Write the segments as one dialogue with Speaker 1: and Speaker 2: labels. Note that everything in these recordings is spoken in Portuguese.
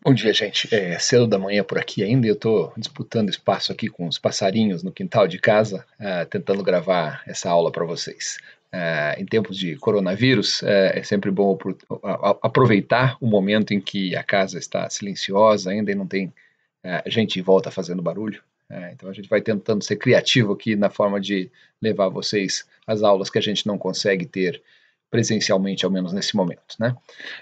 Speaker 1: Bom dia, gente. É cedo da manhã por aqui ainda. Eu estou disputando espaço aqui com os passarinhos no quintal de casa, uh, tentando gravar essa aula para vocês. Uh, em tempos de coronavírus, uh, é sempre bom aproveitar o momento em que a casa está silenciosa ainda e não tem gente em volta fazendo barulho. então a gente vai tentando ser criativo aqui na forma de levar vocês as aulas que a gente não consegue ter presencialmente, ao menos nesse momento. Né?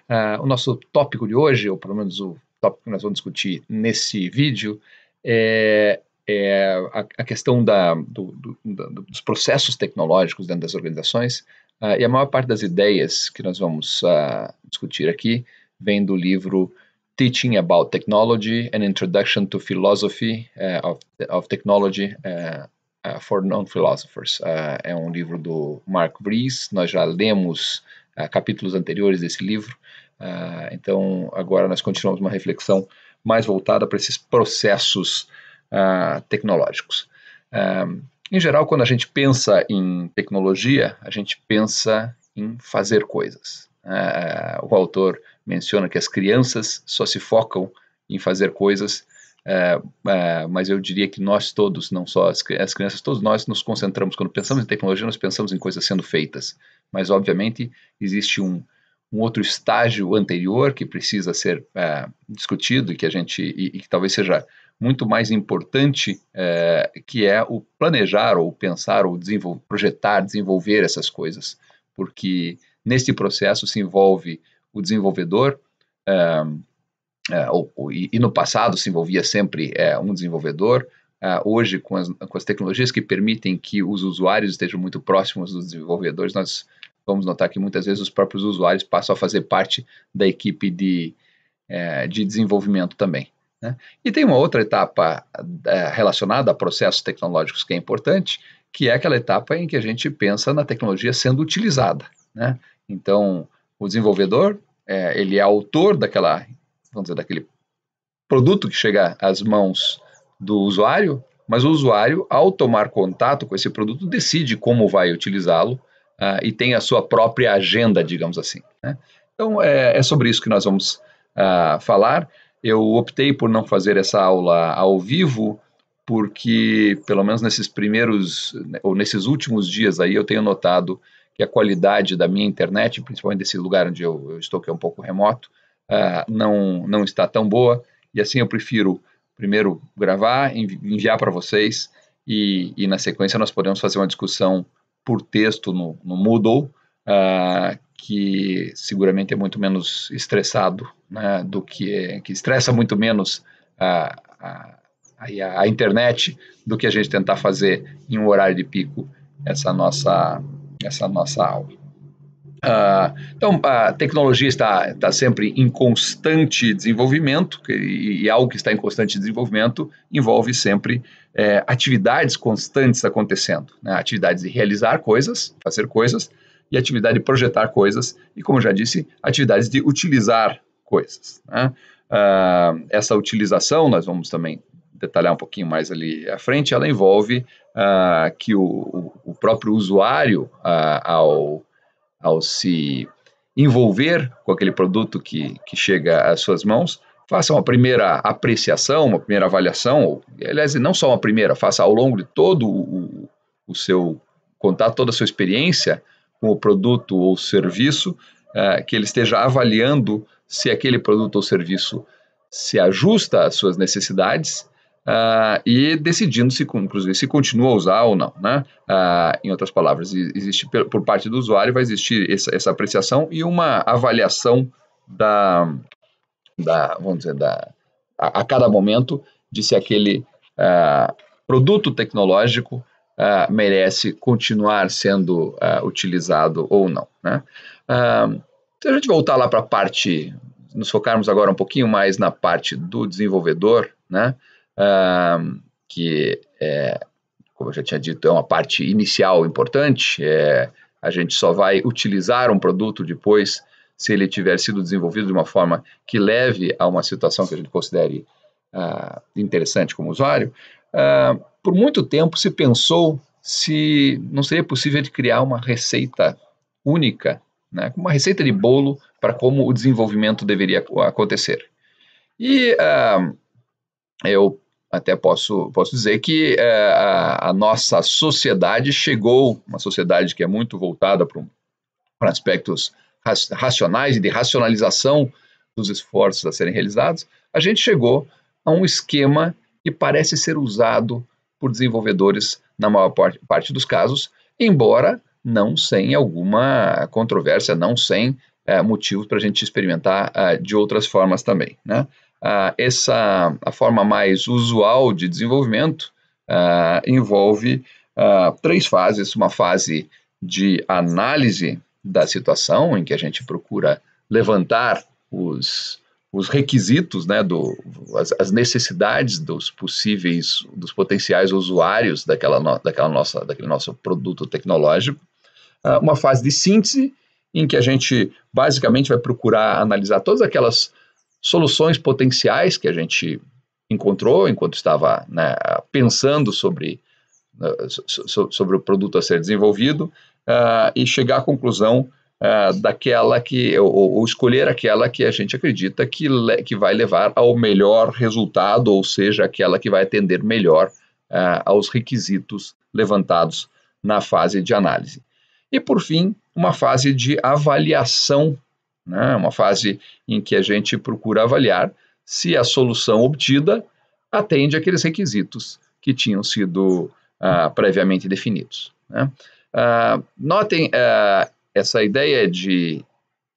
Speaker 1: Uh, o nosso tópico de hoje, ou pelo menos o tópico que nós vamos discutir nesse vídeo é, é a, a, questão da, do, do, do, dos processos tecnológicos dentro das organizações. Uh, e a maior parte das ideias que nós vamos uh, discutir aqui vem do livro Teaching About Technology, An Introduction to Philosophy uh, of, of, Technology eh, eh, for Non-Philosophers. é um livro do Mark Vries, nós já lemos capítulos anteriores desse livro, ah, então, agora nós continuamos uma reflexão mais voltada para esses processos uh, tecnológicos. Uh, em geral, quando a gente pensa em tecnologia, a gente pensa em fazer coisas. o autor menciona que as crianças só se focam em fazer coisas, mas eu diria que nós todos, não só as, as crianças, todos nós nos concentramos. Quando pensamos em tecnologia, nós pensamos em coisas sendo feitas. Mas, obviamente, existe um um outro estágio anterior que precisa ser é, discutido e que a gente e, e, que talvez seja muito mais importante é, que é o planejar ou pensar ou projetar desenvolver essas coisas porque neste processo se envolve o desenvolvedor é, é ou, ou, e, no passado se envolvia sempre é, um desenvolvedor é, hoje com as, com as tecnologias que permitem que os usuários estejam muito próximos dos desenvolvedores nós vamos notar que muitas vezes os próprios usuários passam a fazer parte da equipe de, é, de desenvolvimento também. Né? E tem uma outra etapa é, relacionada a processos tecnológicos que é importante, que é aquela etapa em que a gente pensa na tecnologia sendo utilizada. Né? Então, o desenvolvedor é, ele é autor daquela, vamos dizer, daquele produto que chega às mãos do usuário, mas o usuário, ao tomar contato com esse produto, decide como vai utilizá-lo uh, e tem a sua própria agenda, digamos assim. Né? Então, é, é, sobre isso que nós vamos uh, falar. Eu optei por não fazer essa aula ao vivo, porque, pelo menos nesses primeiros, né, ou nesses últimos dias aí, eu tenho notado que a qualidade da minha internet, principalmente desse lugar onde eu, eu estou, que é um pouco remoto, uh, não, não está tão boa. E assim eu prefiro primeiro gravar, enviar para vocês, e, e, na sequência nós podemos fazer uma discussão por texto no, no Moodle, uh, que seguramente é muito menos estressado né, do que que estressa muito menos a, a, a, a, internet do que a gente tentar fazer em um horário de pico essa nossa essa nossa aula. Uh, então, a tecnologia está, está sempre em constante desenvolvimento, e, e algo que está em constante desenvolvimento envolve sempre é, atividades constantes acontecendo. Né? Atividades de realizar coisas, fazer coisas, e atividade de projetar coisas, e como já disse, atividades de utilizar coisas. Né? Uh, essa utilização, nós vamos também detalhar um pouquinho mais ali à frente, ela envolve uh, que o, o, próprio usuário, ao ao se envolver com aquele produto que, que chega às suas mãos, faça uma primeira apreciação, uma primeira avaliação, ou, aliás, não só uma primeira, faça ao longo de todo o, o seu contato, toda a sua experiência com o produto ou serviço, uh, que ele esteja avaliando se aquele produto ou serviço se ajusta às suas necessidades uh, e decidindo se, inclusive, se continua a usar ou não. Né? Uh, em outras palavras, existe por parte do usuário vai existir essa, essa apreciação e uma avaliação da, da vamos dizer, da, a, a cada momento de se aquele uh, produto tecnológico Uh, merece continuar sendo uh, utilizado ou não. Né? Uh, se então, a gente voltar lá para a parte, nos focarmos agora um pouquinho mais na parte do desenvolvedor, né? que, é, como eu já tinha dito, é uma parte inicial importante. É, a gente só vai utilizar um produto depois se ele tiver sido desenvolvido de uma forma que leve a uma situação que a gente considere uh, interessante como usuário. Uh, por muito tempo se pensou se não seria possível de criar uma receita única, né, uma receita de bolo para como o desenvolvimento deveria acontecer. E uh, eu até posso, posso dizer que é, a, a, nossa sociedade chegou, uma sociedade que é muito voltada para para aspectos racionais e de racionalização dos esforços a serem realizados, a gente chegou a um esquema que parece ser usado por desenvolvedores na maior parte, parte dos casos, embora não sem alguma controvérsia, não sem é, motivos para a gente experimentar é, de outras formas também. Né? ah, essa a forma mais usual de desenvolvimento ah, envolve ah, três fases: uma fase de análise da situação, em que a gente procura levantar os, os requisitos, né, do, as, as, necessidades dos possíveis, dos potenciais usuários daquela, no, daquela nossa, daquele nosso produto tecnológico. Ah, uma fase de síntese, em que a gente basicamente vai procurar analisar todas aquelas soluções potenciais que a gente encontrou enquanto estava né, pensando sobre, né, sobre o produto a ser desenvolvido uh, e chegar à conclusão uh, daquela que, ou, ou, escolher aquela que a gente acredita que, que vai levar ao melhor resultado, ou seja, aquela que vai atender melhor uh, aos requisitos levantados na fase de análise. E, por fim, uma fase de avaliação né? uma fase em que a gente procura avaliar se a solução obtida atende aqueles requisitos que tinham sido ah, previamente definidos. Né? Ah, notem ah, essa ideia de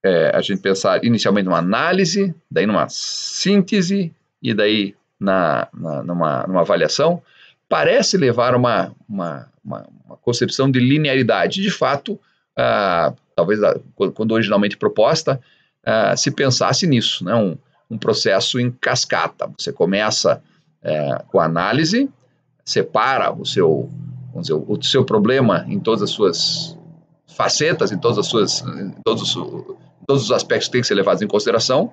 Speaker 1: eh, a gente pensar inicialmente numa análise, daí numa síntese e daí na, na numa, numa, avaliação, parece levar uma, uma, uma, uma concepção de linearidade. De fato, ah, talvez ah, quando originalmente proposta, ah, se pensasse nisso, né? Um, um, processo em cascata. Você começa é, com a análise, separa o seu, vamos dizer, o seu problema em todas as suas facetas, em todas as suas, todos, todos os aspectos que têm que ser levados em consideração,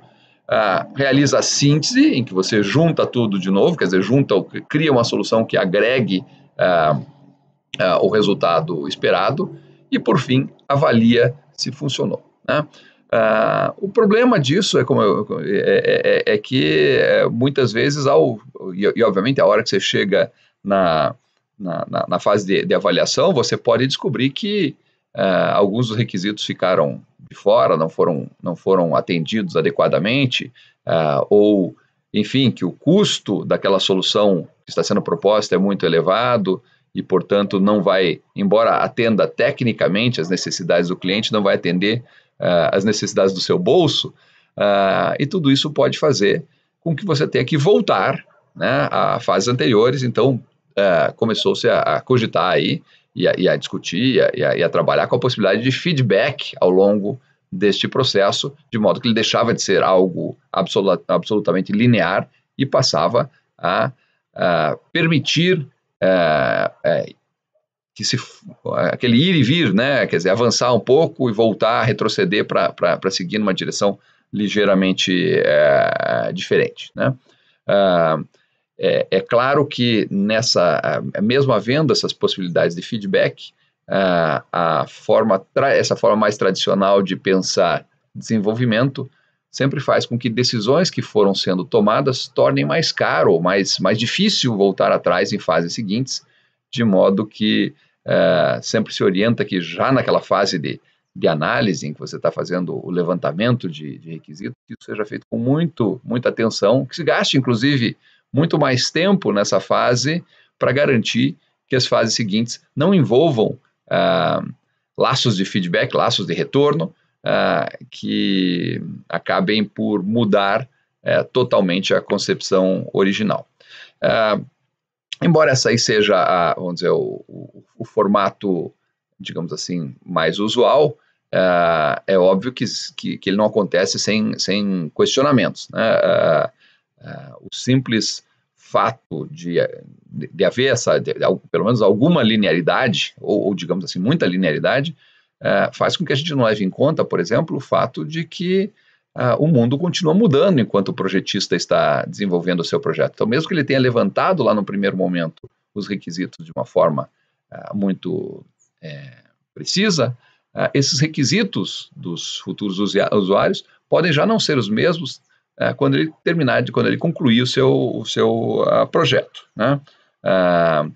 Speaker 1: Uh, realiza a síntese, em que você junta tudo de novo, quer dizer, junta, cria uma solução que agregue uh, uh, o resultado esperado, e, por fim, avalia se funcionou. Né? Ah, o problema disso é, como eu, é, é, é, é que é, muitas vezes, ao, e, e, obviamente a hora que você chega na, na, na, na fase de, de, avaliação, você pode descobrir que ah, alguns dos requisitos ficaram de fora, não foram, não foram atendidos adequadamente, ah, ou, enfim, que o custo daquela solução que está sendo proposta é muito elevado, e, portanto, não vai, embora atenda tecnicamente as necessidades do cliente, não vai atender uh, as necessidades do seu bolso. Uh, e tudo isso pode fazer com que você tenha que voltar né, a fases anteriores. Então, uh, começou-se a, a, cogitar aí e a, e a discutir e a, e a, trabalhar com a possibilidade de feedback ao longo deste processo, de modo que ele deixava de ser algo absoluta, absolutamente linear e passava a, a permitir é, é, que se, aquele ir e vir, né? quer dizer, avançar um pouco e voltar, retroceder para seguir numa direção ligeiramente é, diferente. Né? Ah, é, é, claro que nessa, mesmo havendo essas possibilidades de feedback, a forma essa forma mais tradicional de pensar desenvolvimento sempre faz com que decisões que foram sendo tomadas tornem mais caro ou mais, mais difícil voltar atrás em fases seguintes, de modo que eh, sempre se orienta que já naquela fase de, de análise em que você está fazendo o levantamento de, de requisitos, que isso seja feito com muito, muita atenção, que se gaste, inclusive, muito mais tempo nessa fase para garantir que as fases seguintes não envolvam ah, laços de feedback, laços de retorno, ah, que acabem por mudar eh, totalmente a concepção original. Ah, embora essa aí seja, a, vamos dizer, o, o, o formato, digamos assim, mais usual, ah, é óbvio que, que, que, ele não acontece sem, sem questionamentos. Né? o simples fato de, de haver essa, de, de, pelo menos alguma linearidade, ou, ou, digamos assim, muita linearidade, é, faz com que a gente não leve em conta, por exemplo, o fato de que uh, o mundo continua mudando enquanto o projetista está desenvolvendo o seu projeto. Então, mesmo que ele tenha levantado lá no primeiro momento os requisitos de uma forma uh, muito é, precisa, ah, esses requisitos dos futuros usuários podem já não ser os mesmos quando ele terminar, de, quando ele concluir o seu, o seu projeto. Né? É,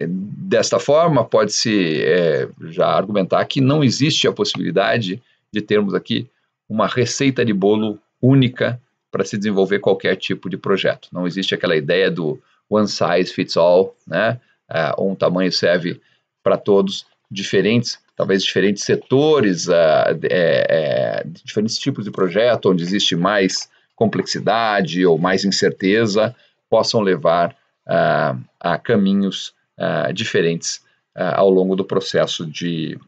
Speaker 1: é, desta forma, pode-se é, já argumentar que não existe a possibilidade de termos aqui uma receita de bolo única para se desenvolver qualquer tipo de projeto. Não existe aquela ideia do one size fits all, né? Ah, um tamanho serve para todos, diferentes, talvez diferentes setores, é, é, é, diferentes tipos de projeto, onde existe mais complexidade ou mais incerteza, possam levar a caminhos uh, diferentes uh, ao longo do processo de,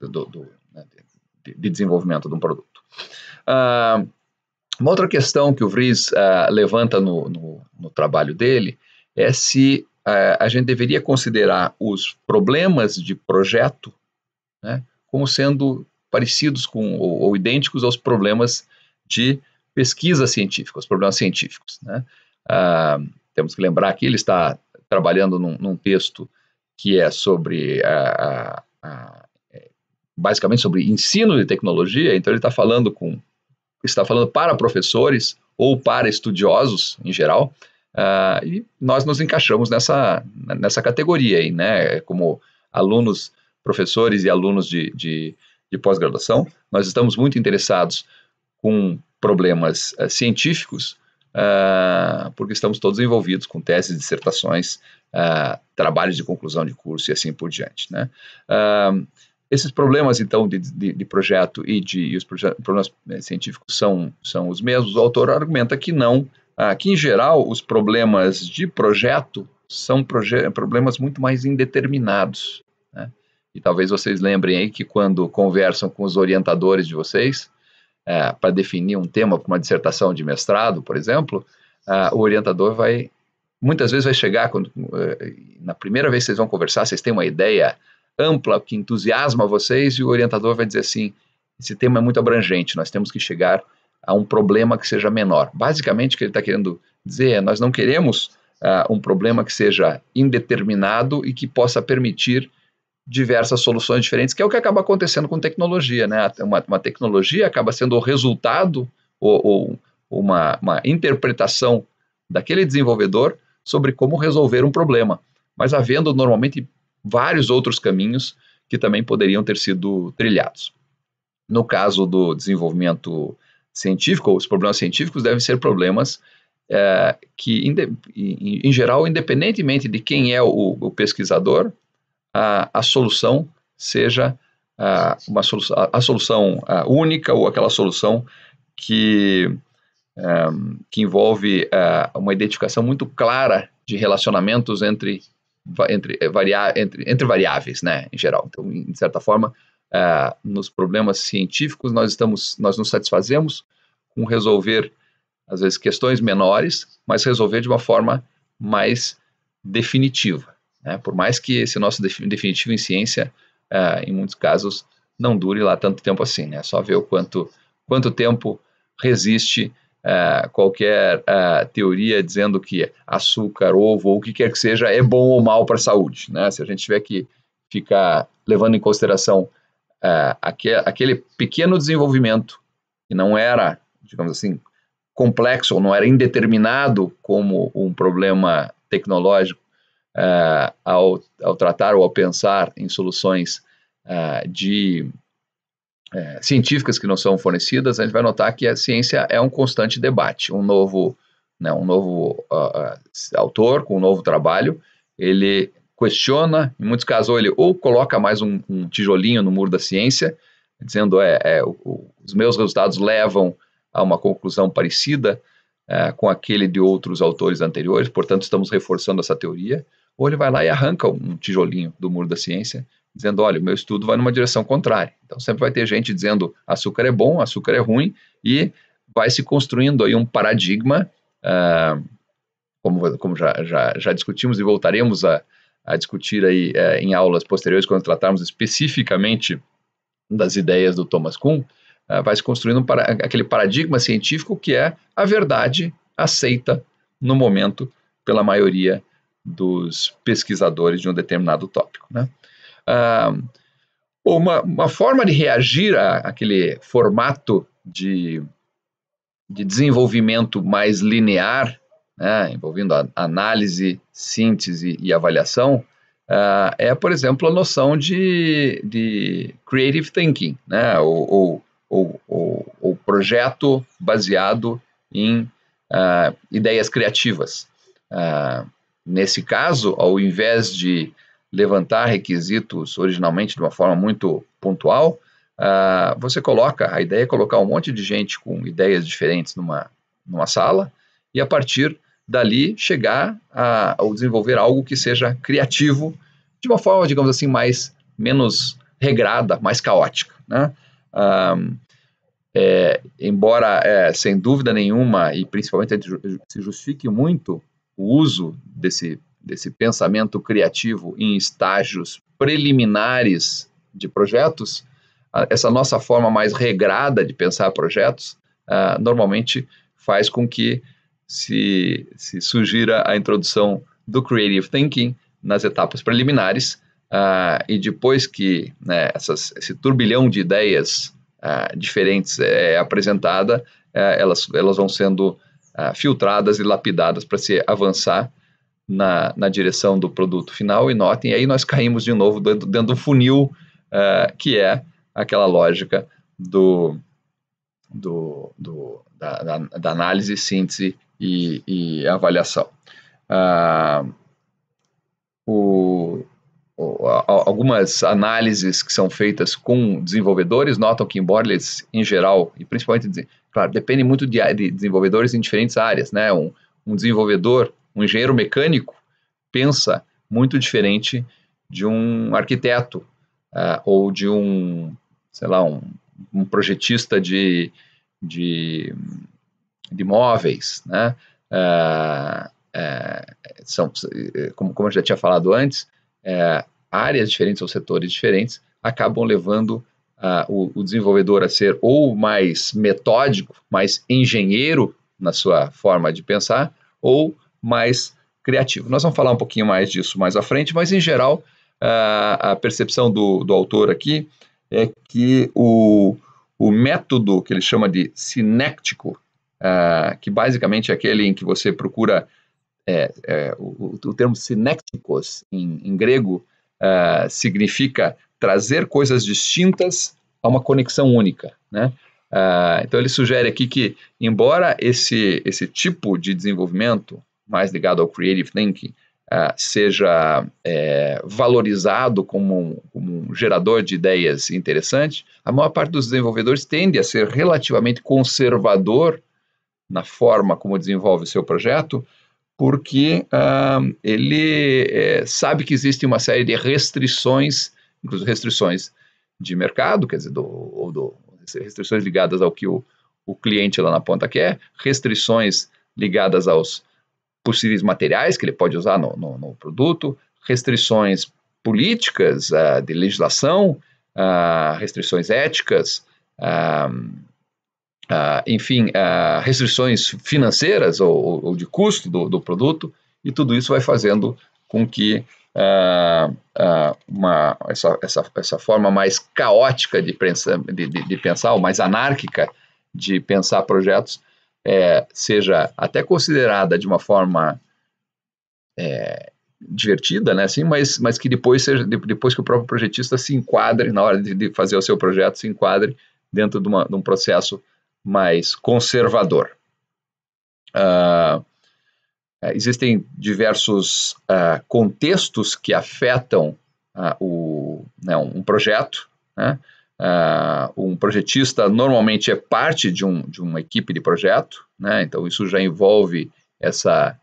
Speaker 1: do, do, né, de desenvolvimento de um produto. Uh, uma outra questão que o Vries levanta no, no, no, trabalho dele é se a gente deveria considerar os problemas de projeto né, como sendo parecidos com ou, ou idênticos aos problemas de pesquisa científica, os problemas científicos. Né? temos que lembrar que ele está trabalhando num, num texto que é sobre a, a, a, é, basicamente sobre ensino de tecnologia, então ele está falando com está falando para professores ou para estudiosos em geral, uh, e nós nos encaixamos nessa, nessa categoria aí, né? Como alunos, professores e alunos de, de, de pós-graduação, nós estamos muito interessados com problemas uh, científicos, uh, porque estamos todos envolvidos com teses, dissertações, uh, trabalhos de conclusão de curso e assim por diante. Né? Uh, esses problemas, então, de, de, de projeto e, de, e os problemas eh, científicos são, são os mesmos. O autor argumenta que não, que em geral os problemas de projeto são proje problemas muito mais indeterminados. Né? E talvez vocês lembrem aí que quando conversam com os orientadores de vocês, é, para definir um tema para uma dissertação de mestrado, por exemplo, o orientador vai muitas vezes vai chegar quando, é, na primeira vez que vocês vão conversar, vocês têm uma ideia ampla que entusiasma vocês e o orientador vai dizer assim: esse tema é muito abrangente, nós temos que chegar a um problema que seja menor. Basicamente, o que ele está querendo dizer é: nós não queremos uh, um problema que seja indeterminado e que possa permitir diversas soluções diferentes, que é o que acaba acontecendo com tecnologia, né? Uma, uma tecnologia acaba sendo o resultado ou, ou uma, uma interpretação daquele desenvolvedor sobre como resolver um problema, mas havendo normalmente vários outros caminhos que também poderiam ter sido trilhados. No caso do desenvolvimento científico, os problemas científicos devem ser problemas é, que, em, em, em, geral, independentemente de quem é o, o pesquisador, a, a solução seja a, uma solução, a, a solução única ou aquela solução que, um, é, que envolve é, uma identificação muito clara de relacionamentos entre, entre, é, varia, entre, entre variáveis, né, em geral. Então, em, de certa forma, uh, nos problemas científicos, nós, estamos, nós nos satisfazemos com resolver, às vezes, questões menores, mas resolver de uma forma mais definitiva. Né? Por mais que esse nosso definitivo em ciência, uh, em muitos casos, não dure lá tanto tempo assim. Né? Só ver o quanto, quanto tempo resiste uh, qualquer uh, teoria dizendo que açúcar, ovo ou o que quer que seja é bom ou mal para a saúde. Né? Se a gente tiver que ficar levando em consideração aquele, aquele pequeno desenvolvimento que não era, digamos assim, complexo ou não era indeterminado como um problema tecnológico uh, ao, ao, tratar ou ao pensar em soluções uh, de uh, científicas que não são fornecidas, a gente vai notar que a ciência é um constante debate. Um novo, né, um novo ah, ah, autor com um novo trabalho, ele questiona, em muitos casos, ele ou coloca mais um, um tijolinho no muro da ciência, dizendo é, é o, os meus resultados levam a uma conclusão parecida é, com aquele de outros autores anteriores, portanto estamos reforçando essa teoria, ou ele vai lá e arranca um tijolinho do muro da ciência, dizendo: olha, o meu estudo vai numa direção contrária. Então sempre vai ter gente dizendo açúcar é bom, açúcar é ruim, e vai se construindo aí um paradigma, ah, como, como já, já, já, discutimos e voltaremos a, a discutir aí eh, em aulas posteriores, quando tratarmos especificamente das ideias do Thomas Kuhn, ah, vai se construindo um para, aquele paradigma científico que é a verdade aceita no momento pela maioria dos pesquisadores de um determinado tópico. Né? Ah, uma, uma forma de reagir àquele formato de, de desenvolvimento mais linear, né, envolvendo análise, síntese e avaliação, ah, é, por exemplo, a noção de, de creative thinking, né, ou, ou, ou, ou projeto baseado em ah, ideias criativas. Uh, Nesse caso, ao invés de levantar requisitos originalmente de uma forma muito pontual, uh, você coloca, a ideia é colocar um monte de gente com ideias diferentes numa, numa sala e a partir dali chegar a, ao desenvolver algo que seja criativo de uma forma, digamos assim, mais menos regrada, mais caótica. Né? Um, ah, é, embora, é, sem dúvida nenhuma, e principalmente se justifique muito o uso desse, desse pensamento criativo em estágios preliminares de projetos, ah, essa nossa forma mais regrada de pensar projetos uh, normalmente faz com que se, se sugira a introdução do creative thinking nas etapas preliminares uh, e depois que né, essas, esse turbilhão de ideias uh, diferentes é, é apresentada, eh, elas, elas vão sendo filtradas e lapidadas para se avançar na, na direção do produto final. E notem, aí nós caímos de novo dentro, dentro do funil, uh, que é aquela lógica do, do, do da, da, da, análise, síntese e, e avaliação. Uh, o, o, a, algumas análises que são feitas com desenvolvedores notam que, embora eles, em geral, e principalmente, claro, depende muito de, de desenvolvedores em diferentes áreas, né? Um, um desenvolvedor um engenheiro mecânico pensa muito diferente de um arquiteto uh, ou de um, sei lá, um, um projetista de, de, de né? Uh, são, como, como eu já tinha falado antes, é, áreas diferentes ou setores diferentes acabam levando ah, o, o desenvolvedor a ser ou mais metódico, mais engenheiro na sua forma de pensar, ou mais criativo. Nós vamos falar um pouquinho mais disso mais à frente, mas em geral, a, percepção do, do autor aqui é que o, o método que ele chama de sinéctico, que basicamente é aquele em que você procura é, é, o, o, termo sinécticos em, em grego significa trazer coisas distintas a uma conexão única, né? Uh, então ele sugere aqui que, embora esse, esse tipo de desenvolvimento mais ligado ao creative thinking, uh, seja é, valorizado como um, como um, gerador de ideias interessante, a maior parte dos desenvolvedores tende a ser relativamente conservador na forma como desenvolve o seu projeto, porque uh, ele é, sabe que existe uma série de restrições, inclusive restrições de mercado, quer dizer, do, ou do, restrições ligadas ao que o, o cliente lá na ponta quer, restrições ligadas aos possíveis materiais que ele pode usar no, no, no produto, restrições políticas uh, de legislação, uh, restrições éticas, ah, enfim, restrições financeiras ou, ou, de custo do, do produto, e tudo isso vai fazendo com que Uh, uh, uma, essa, essa, essa forma mais caótica de, pensa, de, de, de, pensar, ou mais anárquica de pensar projetos, é, seja até considerada de uma forma é, divertida, né, assim, mas, mas que depois seja depois que o próprio projetista se enquadre na hora de, de fazer o seu projeto se enquadre dentro de, uma, de um processo mais conservador. Uh, existem diversos uh, contextos que afetam uh, o, né, um projeto. Né? Uh, um projetista normalmente é parte de, um, de uma equipe de projeto, né? então isso já envolve essa,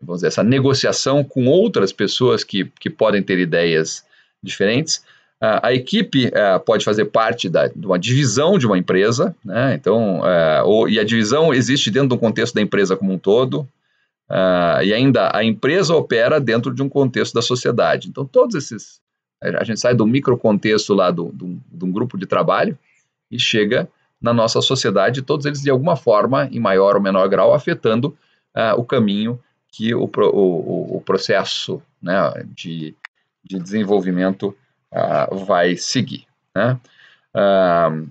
Speaker 1: vamos dizer, essa negociação com outras pessoas que, que podem ter ideias diferentes. Uh, a equipe uh, pode fazer parte da, de uma divisão de uma empresa, né? então, ou, e a divisão existe dentro do contexto da empresa como um todo, e ainda a empresa opera dentro de um contexto da sociedade. Então, todos esses a gente sai do microcontexto lá do, do, de um grupo de trabalho e chega na nossa sociedade, todos eles de alguma forma, em maior ou menor grau, afetando uh, o caminho que o, o, o processo né, de, de, desenvolvimento uh, vai seguir. Né? Uh,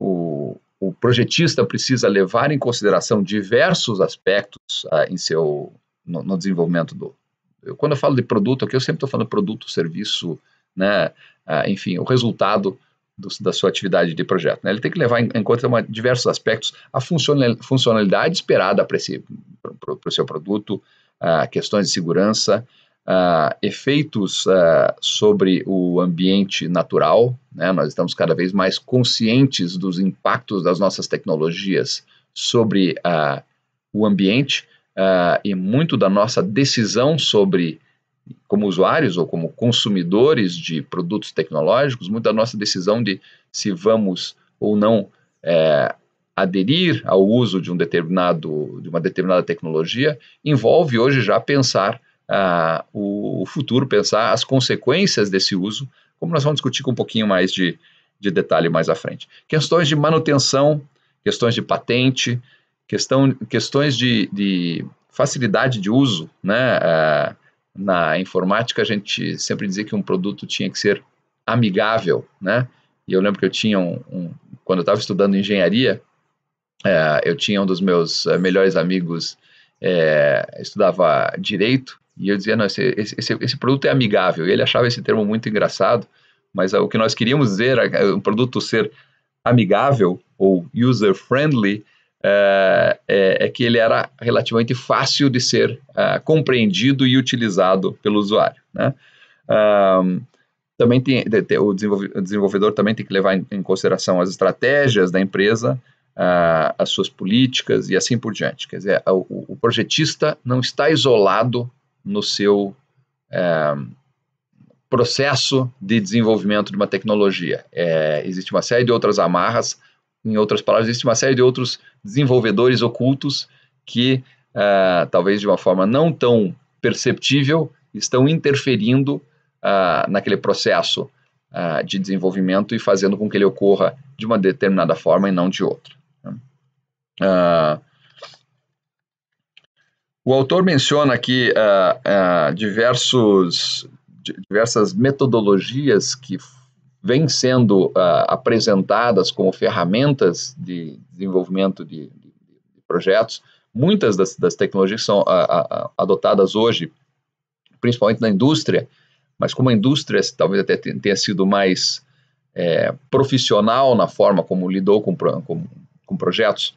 Speaker 1: o, o, projetista precisa levar em consideração diversos aspectos uh, em seu, no, no desenvolvimento do. Eu, quando eu falo de produto aqui, eu sempre estou falando produto, serviço, né, ah, enfim, o resultado do, da sua atividade de projeto. Né? Ele tem que levar em, em conta uma, diversos aspectos, a funcionalidade esperada para o pro, seu produto, uh, questões de segurança, uh, efeitos uh, sobre o ambiente natural. Né? Nós estamos cada vez mais conscientes dos impactos das nossas tecnologias sobre o ambiente e muito da nossa decisão sobre como usuários ou como consumidores de produtos tecnológicos, muito da nossa decisão de se vamos ou não é, aderir ao uso de um determinado de uma determinada tecnologia envolve hoje já pensar ah, o, futuro, pensar as consequências desse uso, como nós vamos discutir com um pouquinho mais de, de detalhe mais à frente. Questões de manutenção, questões de patente, questão, questões de, de facilidade de uso, né? Ah, na informática a gente sempre dizia que um produto tinha que ser amigável, né? E eu lembro que eu tinha um, um quando eu estava estudando engenharia, é, eu tinha um dos meus eh, melhores amigos é, estudava direito e eu dizia não esse, esse, esse produto é amigável. E ele achava esse termo muito engraçado, mas o que nós queríamos dizer, um produto ser amigável ou user friendly é, é, é, que ele era relativamente fácil de ser é, compreendido e utilizado pelo usuário. Né? Um, é, também tem, tem o, o desenvolvedor também tem que levar em, em consideração as estratégias da empresa, uh, as suas políticas e assim por diante. Quer dizer, o, o projetista não está isolado no seu processo de desenvolvimento de uma tecnologia. É, existe uma série de outras amarras, em outras palavras, existe uma série de outros desenvolvedores ocultos que, uh, talvez de uma forma não tão perceptível, estão interferindo uh, naquele processo uh, de desenvolvimento e fazendo com que ele ocorra de uma determinada forma e não de outra. Né? o autor menciona aqui diversos, diversas metodologias que vêm sendo uh, apresentadas como ferramentas de desenvolvimento de, de, projetos. Muitas das, das tecnologias que são uh, uh, adotadas hoje, principalmente na indústria, mas como a indústria talvez até tenha sido mais é, profissional na forma como lidou com, com, com projetos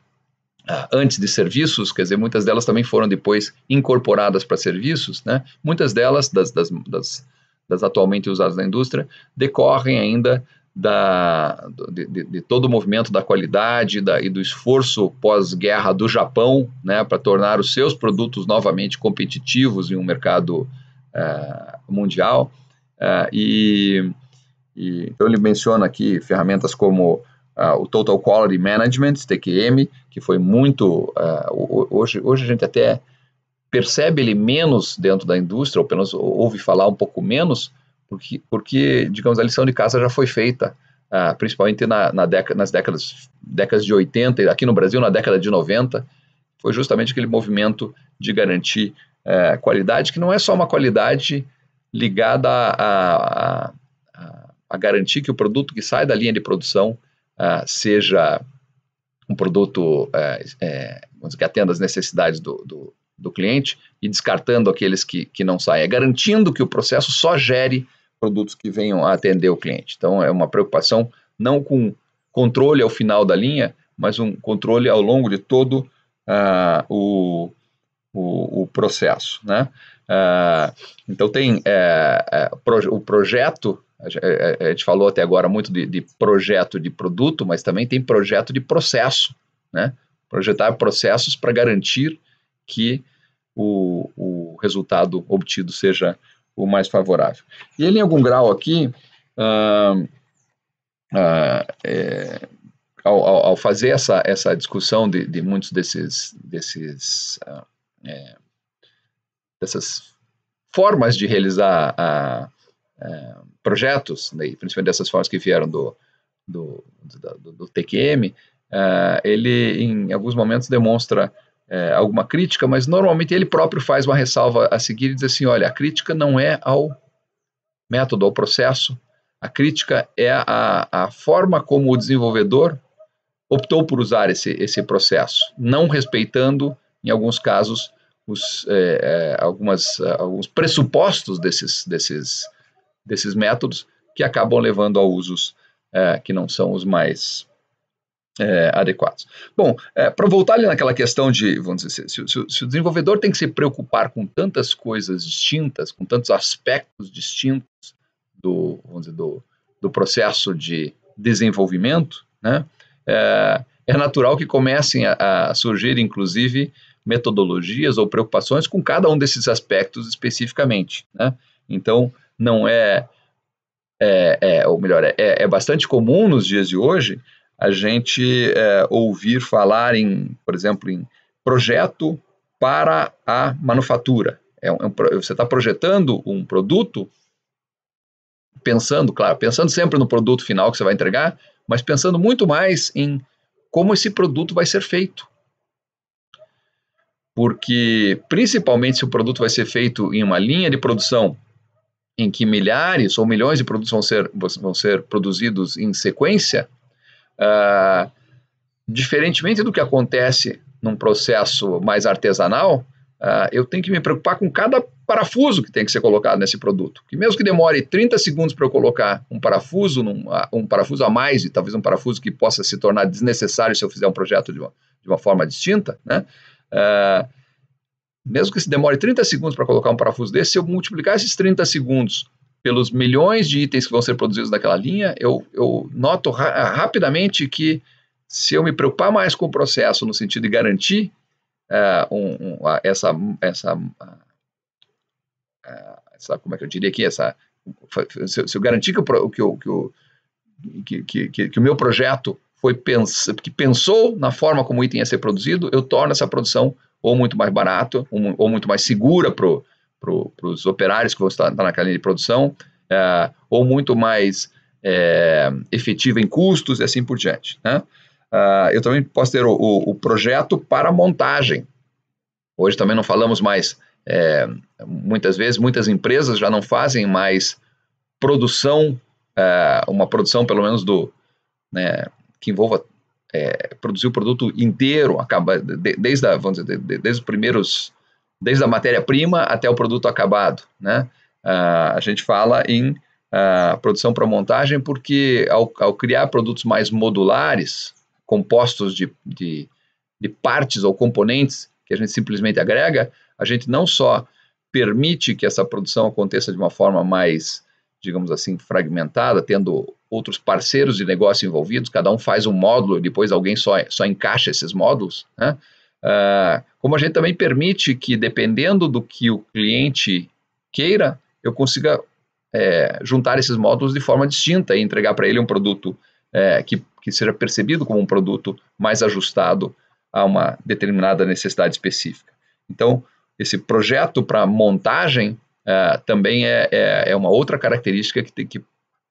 Speaker 1: antes de serviços, quer dizer, muitas delas também foram depois incorporadas para serviços, né? Muitas delas, das, das, das das atualmente usadas na indústria, decorrem ainda da, de, de, de, todo o movimento da qualidade da, e do esforço pós-guerra do Japão né, para tornar os seus produtos novamente competitivos em um mercado uh, mundial. Uh, e, e, então ele menciona aqui ferramentas como uh, o Total Quality Management, TQM, que foi muito. hoje, hoje a gente até percebe ele menos dentro da indústria, ou pelo menos ouve falar um pouco menos, porque, porque digamos, a lição de casa já foi feita, ah, principalmente na, na década, nas décadas, décadas de 80 e aqui no Brasil na década de 90, foi justamente aquele movimento de garantir eh, qualidade, que não é só uma qualidade ligada a, a, a, a, garantir que o produto que sai da linha de produção ah, seja um produto eh, eh, que atenda às necessidades do, do do cliente e descartando aqueles que, que não saem, é garantindo que o processo só gere produtos que venham a atender o cliente. Então, é uma preocupação não com controle ao final da linha, mas um controle ao longo de todo uh, o, o, o, processo. Né? Uh, então, tem uh, é, é, pro, o projeto, é, a gente falou até agora muito de, de, projeto de produto, mas também tem projeto de processo. Né? Projetar processos para garantir que o, o resultado obtido seja o mais favorável. E ele, em algum grau aqui, uh, uh, é, ao, ao, fazer essa, essa discussão de, de muitos desses, desses uh, é, dessas formas de realizar ah, é, projetos, né, principalmente dessas formas que vieram do, do, do, do TQM, ele, em alguns momentos, demonstra é, alguma crítica, mas normalmente ele próprio faz uma ressalva a seguir e diz assim: olha, a crítica não é ao método, ao processo, a crítica é a, a forma como o desenvolvedor optou por usar esse, esse processo, não respeitando, em alguns casos, os, é, é algumas, alguns pressupostos desses, desses, desses métodos que acabam levando a usos é, que não são os mais é, adequados. Bom, é, para voltar ali naquela questão de, vamos dizer, se, se, se, o desenvolvedor tem que se preocupar com tantas coisas distintas, com tantos aspectos distintos do, vamos dizer, do, do processo de desenvolvimento, né, é, é natural que comecem a, a surgir, inclusive, metodologias ou preocupações com cada um desses aspectos especificamente. Né? Então, não é, é, é ou melhor, é, é bastante comum nos dias de hoje a gente é, ouvir falar em, por exemplo, em projeto para a manufatura. É um, é um, você está projetando um produto, pensando, claro, pensando sempre no produto final que você vai entregar, mas pensando muito mais em como esse produto vai ser feito. Porque, principalmente, se o produto vai ser feito em uma linha de produção em que milhares ou milhões de produtos vão ser, vão ser produzidos em sequência, ah, diferentemente do que acontece num processo mais artesanal, uh, eu tenho que me preocupar com cada parafuso que tem que ser colocado nesse produto. Que mesmo que demore 30 segundos para eu colocar um parafuso, num, ah, um parafuso a mais, e talvez um parafuso que possa se tornar desnecessário se eu fizer um projeto de uma, de uma forma distinta, né? Uh, mesmo que se demore 30 segundos para colocar um parafuso desse, se eu multiplicar esses 30 segundos pelos milhões de itens que vão ser produzidos naquela linha, eu, eu noto ra rapidamente que se eu me preocupar mais com o processo no sentido de garantir uh, um, um, uh, essa, essa, uh, essa, como é que eu diria aqui, essa, se, eu, se eu garantir que, o, que, o, que, o, que, que, que o meu projeto foi pens que pensou na forma como o item ia ser produzido, eu torno essa produção ou muito mais barato ou, ou muito mais segura para para os operários que vão estar tá na cadeia de produção, é, ou muito mais é, efetiva em custos e assim por diante. Né? Ah, eu também posso ter o, o, o, projeto para montagem. Hoje também não falamos mais, é, muitas vezes, muitas empresas já não fazem mais produção, é, uma produção pelo menos do né, que envolva é, produzir o produto inteiro, acaba, de, desde, a, vamos dizer, de, de, desde os primeiros desde a matéria-prima até o produto acabado. Né? Uh, a gente fala em uh, produção para montagem porque, ao, ao, criar produtos mais modulares, compostos de, de, de partes ou componentes que a gente simplesmente agrega, a gente não só permite que essa produção aconteça de uma forma mais, digamos assim, fragmentada, tendo outros parceiros de negócio envolvidos, cada um faz um módulo e depois alguém só, só encaixa esses módulos, né? Ah, como a gente também permite que, dependendo do que o cliente queira, eu consiga é, juntar esses módulos de forma distinta e entregar para ele um produto é, que, que seja percebido como um produto mais ajustado a uma determinada necessidade específica. Então, esse projeto para montagem é, também é, é, é, uma outra característica que, tem, que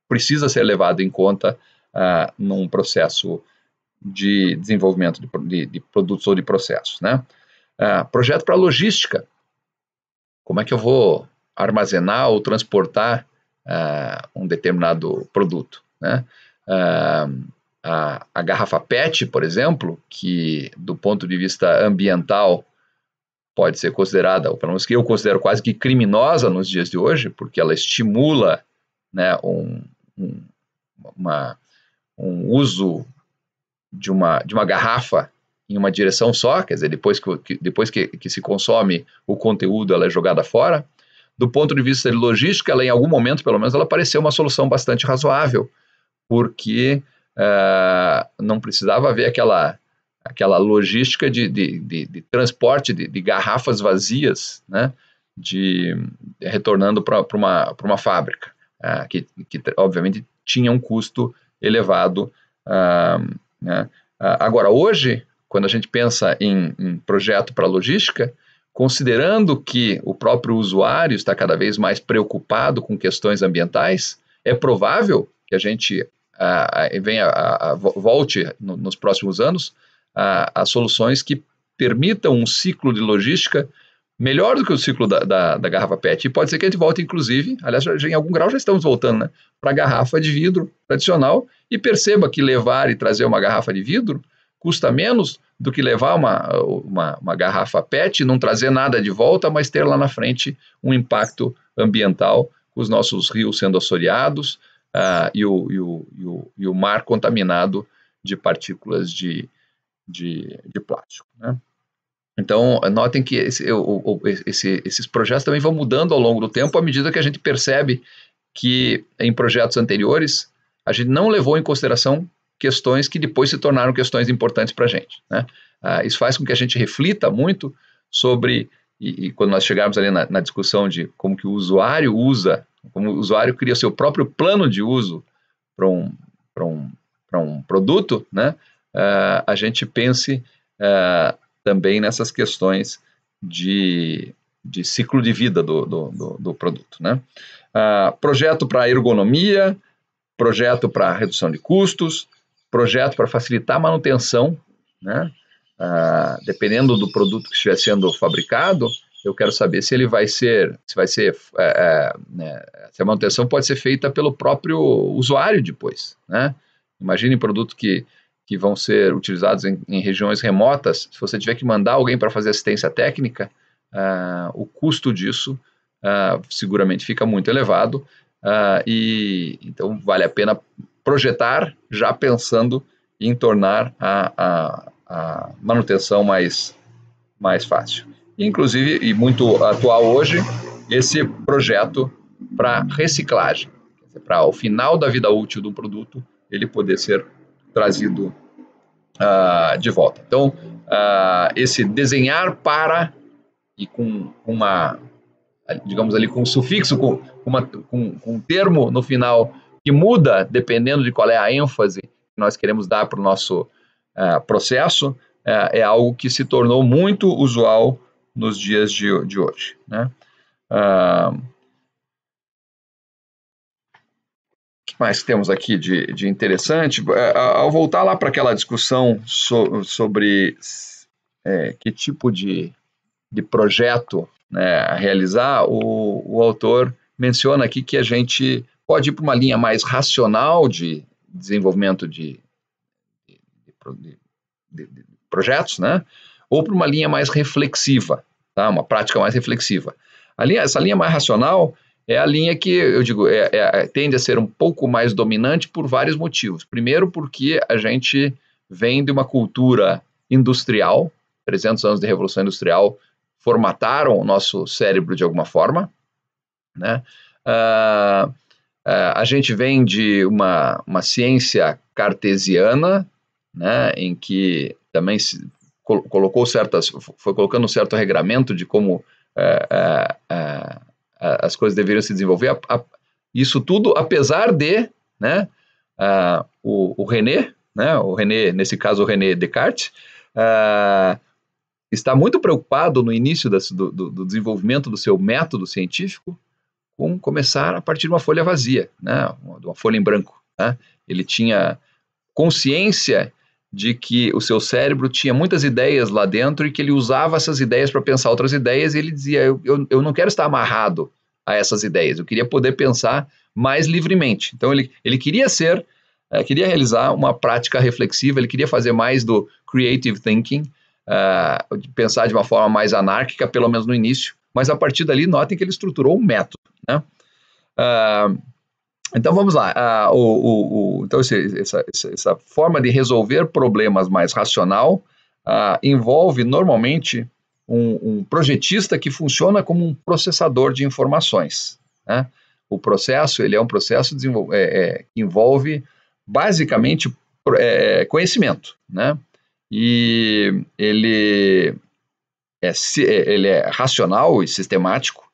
Speaker 1: precisa ser levado em conta uh, num processo de desenvolvimento de, de, de produtos ou de processos. Né? Ah, projeto para logística. Como é que eu vou armazenar ou transportar ah, um determinado produto? Né? Ah, a, a, garrafa PET, por exemplo, que do ponto de vista ambiental pode ser considerada, ou pelo menos que eu considero quase que criminosa nos dias de hoje, porque ela estimula né, um, um, uma, um uso de uma, de uma garrafa em uma direção só, quer dizer, depois, que, depois que, que se consome o conteúdo, ela é jogada fora. Do ponto de vista de logística, ela em algum momento, pelo menos, ela pareceu uma solução bastante razoável, porque uh, não precisava haver aquela, aquela logística de, de, de, de transporte de, garrafas vazias, né, de, retornando para uma, uma fábrica, uh, que, que obviamente tinha um custo elevado uh, né? Ah, agora, hoje, quando a gente pensa em, em projeto para logística, considerando que o próprio usuário está cada vez mais preocupado com questões ambientais, é provável que a gente ah, ah, venha, volte no, nos próximos anos a, a soluções que permitam um ciclo de logística melhor do que o ciclo da, da, da, garrafa PET. E pode ser que a gente volte, inclusive, aliás, já, já, em algum grau já estamos voltando, né? Para a garrafa de vidro tradicional. E perceba que levar e trazer uma garrafa de vidro custa menos do que levar uma, uma, uma garrafa PET, não trazer nada de volta, mas ter lá na frente um impacto ambiental, com os nossos rios sendo assoreados uh, e, o, e, o, e, o, e o mar contaminado de partículas de, de, de plástico. Né? Então, notem que esse, o, o, esse, esses projetos também vão mudando ao longo do tempo à medida que a gente percebe que em projetos anteriores a gente não levou em consideração questões que depois se tornaram questões importantes para a gente. Né? Ah, isso faz com que a gente reflita muito sobre, e, e quando nós chegarmos ali na, na, discussão de como que o usuário usa, como o usuário cria o seu próprio plano de uso para um, um, um produto, né? Ah, a gente pense ah, também nessas questões de, de ciclo de vida do, do, do, do produto. Né? Uh, projeto para ergonomia, projeto para redução de custos, projeto para facilitar a manutenção. Né? Uh, dependendo do produto que estiver sendo fabricado, eu quero saber se ele vai ser, se vai ser, é, é, né, se a manutenção pode ser feita pelo próprio usuário depois, né? Imagine produto que que vão ser utilizados em, em regiões remotas, se você tiver que mandar alguém para fazer assistência técnica, uh, o custo disso uh, seguramente fica muito elevado. Uh, e então vale a pena projetar já pensando em tornar a, a, a manutenção mais, mais fácil. Inclusive, e muito atual hoje, esse projeto para reciclagem, para ao final da vida útil do produto ele poder ser trazido uh, de volta. Então, uh, esse desenhar para e com uma, digamos ali, com um sufixo, com, uma, com, com um termo no final que muda dependendo de qual é a ênfase que nós queremos dar para o nosso uh, processo, é algo que se tornou muito usual nos dias de, de hoje. Né? Uh, mais temos aqui de, de interessante? É, ao voltar lá para aquela discussão so, sobre é, que tipo de, de projeto né, a realizar, o, o autor menciona aqui que a gente pode ir para uma linha mais racional de desenvolvimento de, de, de, de projetos, né? ou para uma linha mais reflexiva, tá? uma prática mais reflexiva. A linha, essa linha mais racional é a linha que eu digo é, é, é, tende a ser um pouco mais dominante por vários motivos. Primeiro, porque a gente vem de uma cultura industrial, 300 anos de revolução industrial formataram o nosso cérebro de alguma forma, né? Uh, uh, a gente vem de uma, uma ciência cartesiana, né, em que também se colocou certas, foi colocando um certo regramento de como uh, as coisas deveriam se desenvolver. A, isso tudo, apesar de né, o, o, René, né, o René, nesse caso o René Descartes, está muito preocupado no início das, do, do, desenvolvimento do seu método científico com começar a partir de uma folha vazia, né, de uma folha em branco. Né? Ele tinha consciência de que o seu cérebro tinha muitas ideias lá dentro e que ele usava essas ideias para pensar outras ideias e ele dizia: eu, eu, eu, não quero estar amarrado a essas ideias, eu queria poder pensar mais livremente. Então ele, ele queria ser, eh, queria realizar uma prática reflexiva, ele queria fazer mais do creative thinking, uh, pensar de uma forma mais anárquica, pelo menos no início, mas a partir dali, notem que ele estruturou um método. Né? Uh, então vamos lá, ah, o, o, o, então esse, essa, essa, forma de resolver problemas mais racional ah, envolve normalmente um, um, projetista que funciona como um processador de informações. Né? O processo ele é um processo que é, é, envolve basicamente é, conhecimento, né? E ele é, é ele é racional e sistemático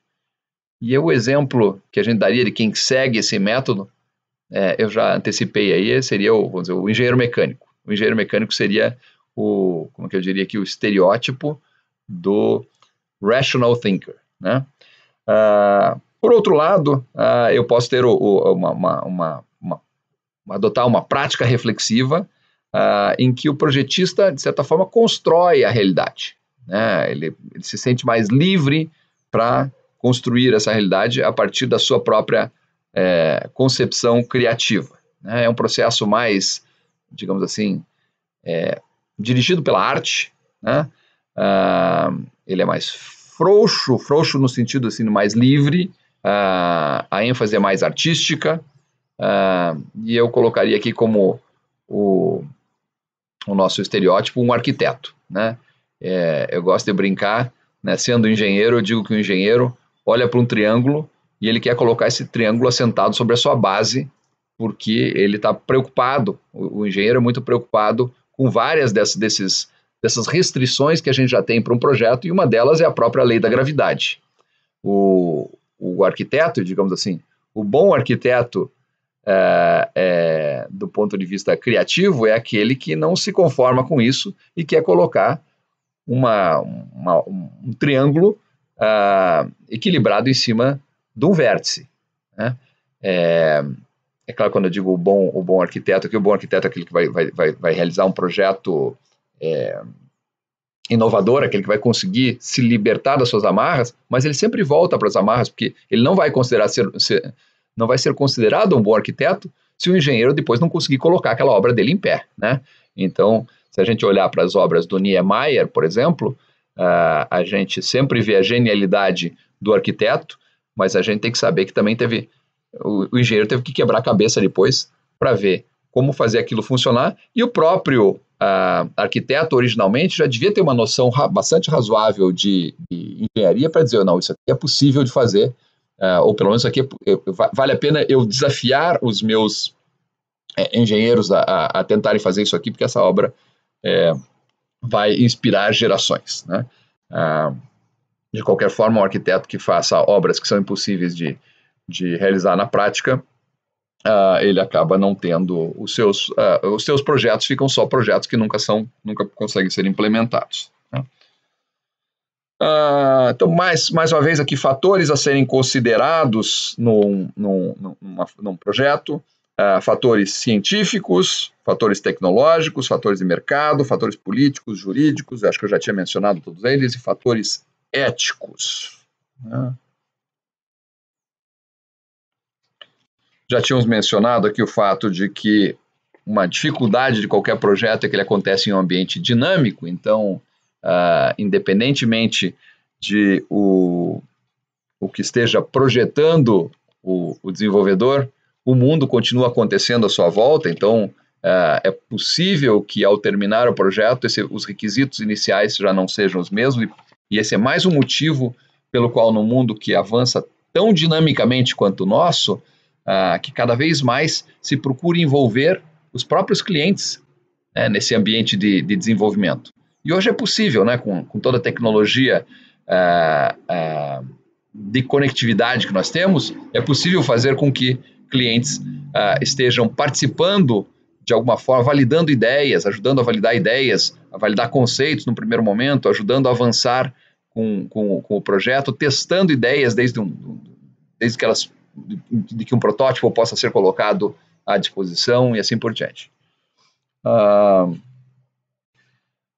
Speaker 1: e o exemplo que a gente daria de quem segue esse método, é, eu já antecipei aí, seria o, dizer, o engenheiro mecânico. O engenheiro mecânico seria o, como que eu diria aqui, o estereótipo do rational thinker, né? Uh, por outro lado, uh, eu posso ter o, o, uma, uma, uma, adotar uma prática reflexiva uh, em que o projetista, de certa forma, constrói a realidade. Né? Ele, ele se sente mais livre para construir essa realidade a partir da sua própria é, concepção criativa. Né? É um processo mais, digamos assim, é, dirigido pela arte. Né? Ah, ele é mais frouxo, frouxo no sentido assim, mais livre, a ênfase é mais artística, ah, e eu colocaria aqui como o, o nosso estereótipo um arquiteto. Né? É, eu gosto de brincar, né? sendo engenheiro, eu digo que o engenheiro olha para um triângulo e ele quer colocar esse triângulo assentado sobre a sua base, porque ele está preocupado, o engenheiro é muito preocupado com várias dessas, desses, dessas restrições que a gente já tem para um projeto, e uma delas é a própria lei da gravidade. O, o arquiteto, digamos assim, o bom arquiteto, é, é, do ponto de vista criativo, é aquele que não se conforma com isso e quer colocar uma, uma um triângulo ah, equilibrado em cima de um vértice. Né? É, é, claro, quando eu digo o bom, o bom arquiteto, que o bom arquiteto é aquele que vai, vai, vai, vai realizar um projeto é, inovador, aquele que vai conseguir se libertar das suas amarras, mas ele sempre volta para as amarras, porque ele não vai considerar ser, ser, não vai ser considerado um bom arquiteto se o engenheiro depois não conseguir colocar aquela obra dele em pé, né? Então, se a gente olhar para as obras do Niemeyer, por exemplo, Uh, a gente sempre vê a genialidade do arquiteto, mas a gente tem que saber que também teve. O, o engenheiro teve que quebrar a cabeça depois para ver como fazer aquilo funcionar, e o próprio uh, arquiteto, originalmente, já devia ter uma noção ra bastante razoável de, de engenharia para dizer: não, isso aqui é possível de fazer, uh, ou pelo menos aqui é, vale a pena eu desafiar os meus é, engenheiros a, a, a, tentarem fazer isso aqui, porque essa obra é, vai inspirar gerações. Né? Ah, de qualquer forma, um arquiteto que faça obras que são impossíveis de, de realizar na prática, ah, ele acaba não tendo os seus, ah, os seus projetos ficam só projetos que nunca são, nunca conseguem ser implementados. Né? Ah, então, mais, mais uma vez aqui, fatores a serem considerados num, num, num, num projeto, ah, fatores científicos, fatores tecnológicos, fatores de mercado, fatores políticos, jurídicos, acho que eu já tinha mencionado todos eles, e fatores éticos. Né? Já tínhamos mencionado aqui o fato de que uma dificuldade de qualquer projeto é que ele acontece em um ambiente dinâmico, então, uh, independentemente de o, o que esteja projetando o, o desenvolvedor, o mundo continua acontecendo à sua volta, então ah, é possível que, ao terminar o projeto, esse, os requisitos iniciais já não sejam os mesmos, e, e esse é mais um motivo pelo qual, no mundo que avança tão dinamicamente quanto o nosso, ah, que cada vez mais se procura envolver os próprios clientes né, nesse ambiente de, de, desenvolvimento. E hoje é possível, né, com, com toda a tecnologia ah, de conectividade que nós temos, é possível fazer com que clientes estejam participando de alguma forma, validando ideias, ajudando a validar ideias, a validar conceitos no primeiro momento, ajudando a avançar com, com, com o projeto, testando ideias desde, um, desde que elas, de que um protótipo possa ser colocado à disposição e assim por diante. Uh,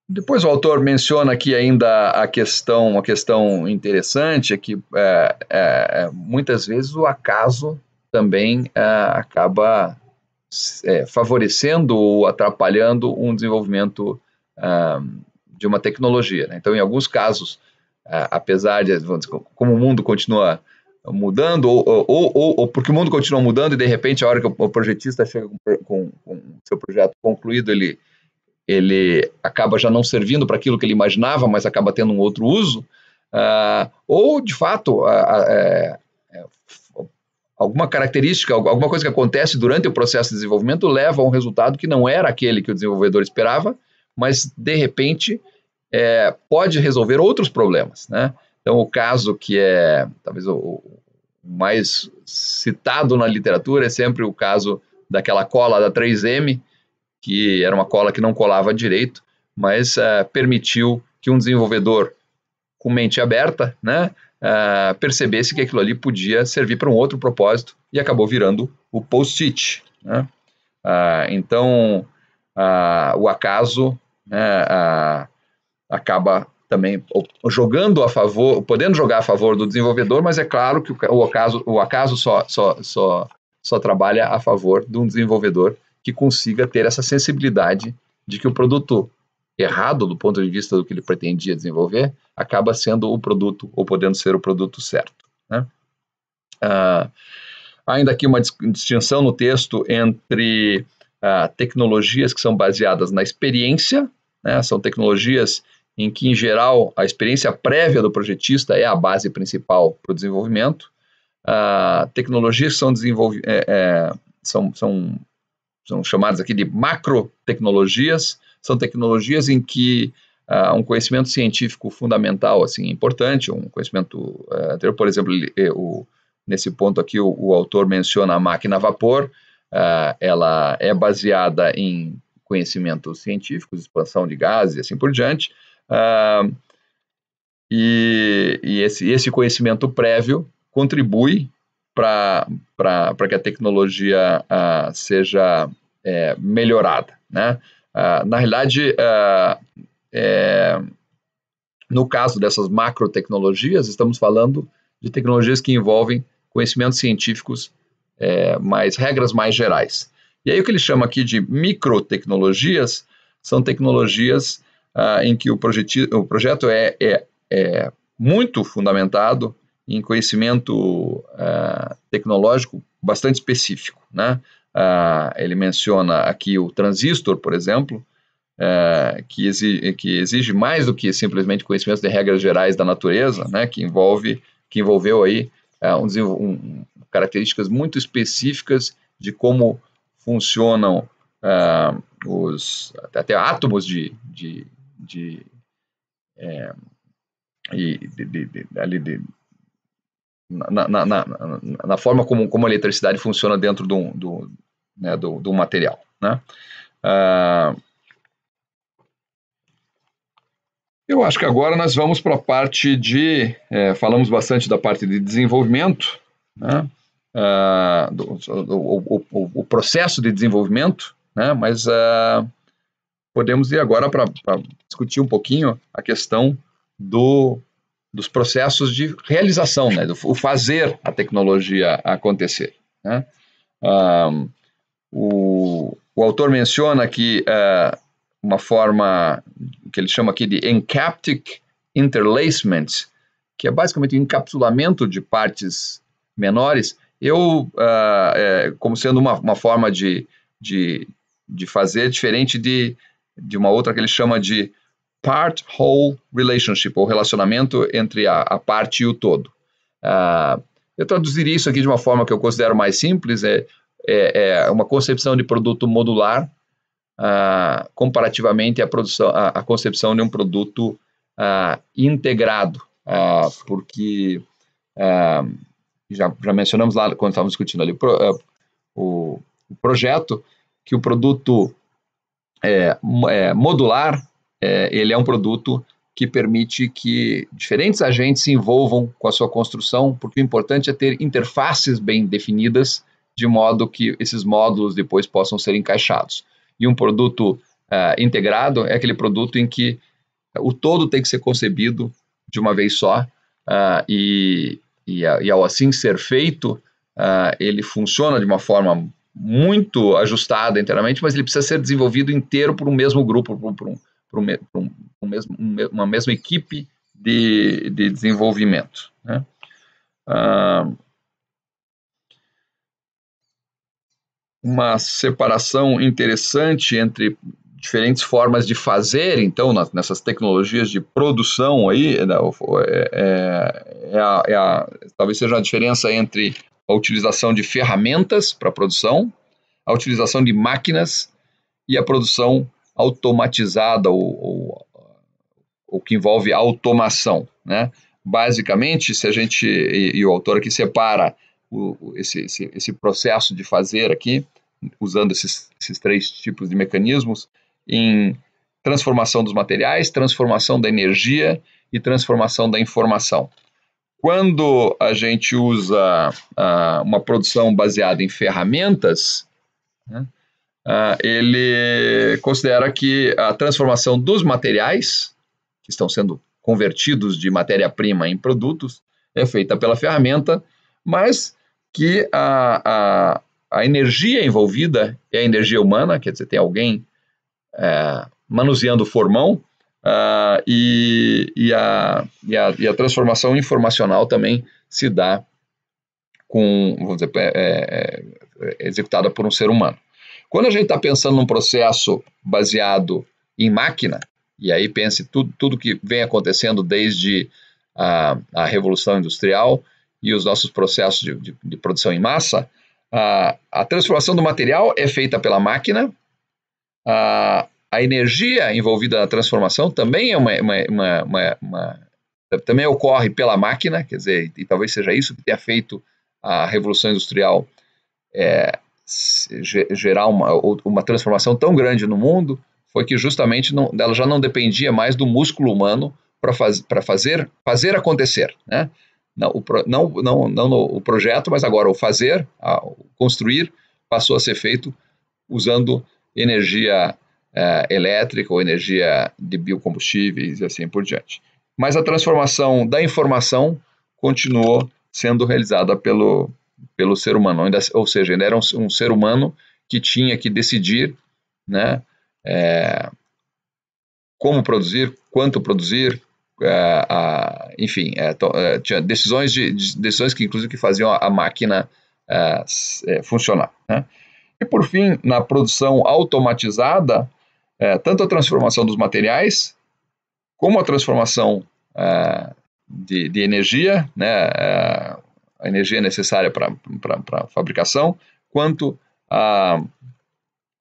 Speaker 1: depois o autor menciona aqui ainda a questão, uma questão interessante, é que é, é, muitas vezes o acaso também é, acaba é, favorecendo ou atrapalhando um desenvolvimento ah, de uma tecnologia. Né? Então, em alguns casos, ah, apesar de, dizer, como o mundo continua mudando, ou, ou, ou, ou, porque o mundo continua mudando e de repente a hora que o projetista chega com, o seu projeto concluído, ele, ele acaba já não servindo para aquilo que ele imaginava, mas acaba tendo um outro uso, ah, ou de fato a, é, alguma característica, alguma coisa que acontece durante o processo de desenvolvimento leva a um resultado que não era aquele que o desenvolvedor esperava, mas de repente é, pode resolver outros problemas, né? Então o caso que é talvez o mais citado na literatura é sempre o caso daquela cola da 3M, que era uma cola que não colava direito, mas é, permitiu que um desenvolvedor com mente aberta, né, ah, percebesse que aquilo ali podia servir para um outro propósito e acabou virando o post-it. Né? Uh, então, uh, o acaso né, acaba também jogando a favor, podendo jogar a favor do desenvolvedor, mas é claro que o acaso, o acaso só, só, só, só trabalha a favor de um desenvolvedor que consiga ter essa sensibilidade de que o produto errado do ponto de vista do que ele pretendia desenvolver, acaba sendo o produto, ou podendo ser o produto certo. Né? Uh, ainda aqui uma distinção no texto entre uh, tecnologias que são baseadas na experiência, né? são tecnologias em que, em geral, a experiência prévia do projetista é a base principal para o desenvolvimento. Uh, tecnologias que são, desenvolv... É, é, são, são, são chamadas aqui de macro tecnologias, são tecnologias em que uh, um conhecimento científico fundamental, assim, importante, um conhecimento ah, por exemplo, eh, o, nesse ponto aqui o, o, autor menciona a máquina a vapor, uh, ela é baseada em conhecimentos científicos, expansão de gases e assim por diante, uh, e, e esse, esse conhecimento prévio contribui para que a tecnologia uh, seja é, melhorada. Né? Ah, na realidade, uh, é, no caso dessas macrotecnologias, estamos falando de tecnologias que envolvem conhecimentos científicos, é, mais regras mais gerais. E aí o que ele chama aqui de microtecnologias são tecnologias uh, em que o, o projeto é, é, é, muito fundamentado em conhecimento tecnológico bastante específico. Né? ah, ele menciona aqui o transistor, por exemplo, é, que, exige, que, exige, mais do que simplesmente conhecimento de regras gerais da natureza, né, que envolve, que envolveu aí é, um, um, características muito específicas de como funcionam é, os até átomos de, de, de, é, de, de, de na, na, na, na, forma como, como a eletricidade funciona dentro do, do, né, do, do material. Né? Uh, eu acho que agora nós vamos para a parte de. É, falamos bastante da parte de desenvolvimento, né? uh, do, o, o, o, processo de desenvolvimento, né? mas uh, podemos ir agora para discutir um pouquinho a questão do dos processos de realização, né? Do, o fazer a tecnologia acontecer. Né? Um, o, o, autor menciona que uh, uma forma que ele chama aqui de encaptic interlacement, que é basicamente o encapsulamento de partes menores, eu, uh, é, como sendo uma, uma forma de, de, de fazer diferente de, de uma outra que ele chama de part-whole relationship, ou relacionamento entre a, a parte e o todo. Uh, eu traduziria isso aqui de uma forma que eu considero mais simples, é, é, é uma concepção de produto modular uh, comparativamente à, produção, à, à, concepção de um produto uh, integrado, porque já, já, mencionamos lá quando estávamos discutindo ali pro, o, o, projeto, que o produto é, é modular é, ele é um produto que permite que diferentes agentes se envolvam com a sua construção, porque o importante é ter interfaces bem definidas, de modo que esses módulos depois possam ser encaixados. E um produto é, integrado é aquele produto em que o todo tem que ser concebido de uma vez só, uh, e, e, e, ao assim ser feito, uh, ele funciona de uma forma muito ajustada internamente mas ele precisa ser desenvolvido inteiro por um mesmo grupo, por, por um para um, um mesmo, uma mesma equipe de, de desenvolvimento. Né? Ah, uma separação interessante entre diferentes formas de fazer, então, nessas tecnologias de produção aí, né, é, é, é, a, é a, talvez seja a diferença entre a utilização de ferramentas para produção, a utilização de máquinas e a produção automatizada ou, ou, ou que envolve automação. Né? Basicamente, se a gente, e, e o autor aqui separa o, esse, esse, esse, processo de fazer aqui, usando esses, esses três tipos de mecanismos, em transformação dos materiais, transformação da energia e transformação da informação. Quando a gente usa uh, uma produção baseada em ferramentas, né, Uh, ele considera que a transformação dos materiais, que estão sendo convertidos de matéria-prima em produtos, é feita pela ferramenta, mas que a, a, a energia envolvida é a energia humana, quer dizer, tem alguém é, manuseando o formão, uh, e, e, a, e, a, e a transformação informacional também se dá com, vamos dizer, é, é, é executada por um ser humano. Quando a gente está pensando num processo baseado em máquina, e aí pense tudo, tudo que vem acontecendo desde a, a Revolução Industrial e os nossos processos de, de, de produção em massa, a, a, transformação do material é feita pela máquina, a, a energia envolvida na transformação também é uma, uma, uma, uma também ocorre pela máquina, quer dizer, e talvez seja isso que tenha feito a Revolução Industrial é, gerar uma, uma transformação tão grande no mundo foi que justamente não, ela já não dependia mais do músculo humano para faz, fazer, fazer acontecer. Né? Não, o não, não, não o projeto, mas agora o fazer, a, o construir, passou a ser feito usando energia é, elétrica ou energia de biocombustíveis e assim por diante. Mas a transformação da informação continuou sendo realizada pelo, pelo ser humano, ainda, ou seja, ainda era um, um ser humano que tinha que decidir né, é, como produzir, quanto produzir, é, a, enfim, é, to, é, tinha decisões, de, de, decisões que inclusive que faziam a, a máquina é, funcionar. Né? E por fim, na produção automatizada, tanto a transformação dos materiais como a transformação de, de energia, né, a energia necessária para a fabricação, quanto a,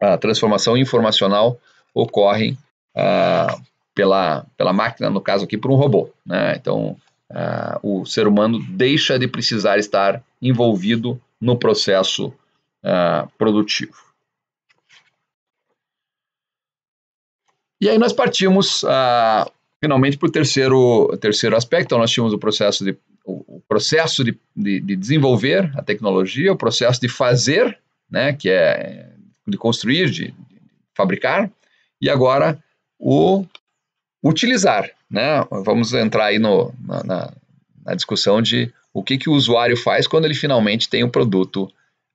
Speaker 1: a, transformação informacional ocorre a, pela, pela máquina, no caso aqui, por um robô. Né? Então, o ser humano deixa de precisar estar envolvido no processo produtivo. E aí nós partimos, finalmente, para o terceiro, terceiro aspecto. Então, nós tínhamos o processo de o, processo de, de, de, desenvolver a tecnologia, o processo de fazer, né, que é de construir, de, de fabricar, e agora o utilizar. Né? Vamos entrar aí no, na, na, discussão de o que, que o usuário faz quando ele finalmente tem o um produto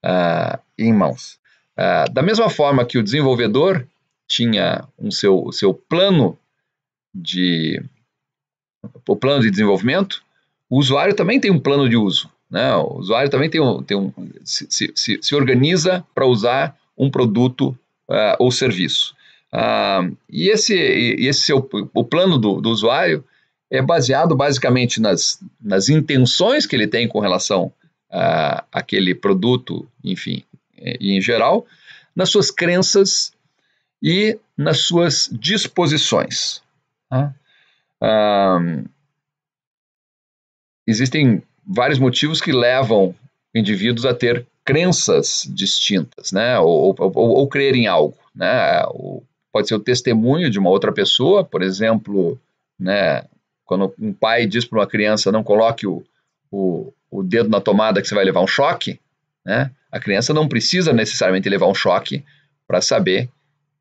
Speaker 1: uh, em mãos. Uh, da mesma forma que o desenvolvedor tinha um seu, o seu plano de o plano de desenvolvimento, o usuário também tem um plano de uso. Né? O usuário também tem um, tem um se, se, se organiza para usar um produto uh, ou serviço. Uh, e esse, e esse seu, o plano do, do, usuário é baseado basicamente nas, nas intenções que ele tem com relação a aquele produto, enfim, eh, e em geral, nas suas crenças e nas suas disposições. Tá? Uh, existem vários motivos que levam indivíduos a ter crenças distintas, né? Ou, ou, ou, ou crer em algo, né? Ou pode ser o testemunho de uma outra pessoa, por exemplo, né? Quando um pai diz para uma criança não coloque o, o, o dedo na tomada que você vai levar um choque, né? A criança não precisa necessariamente levar um choque para saber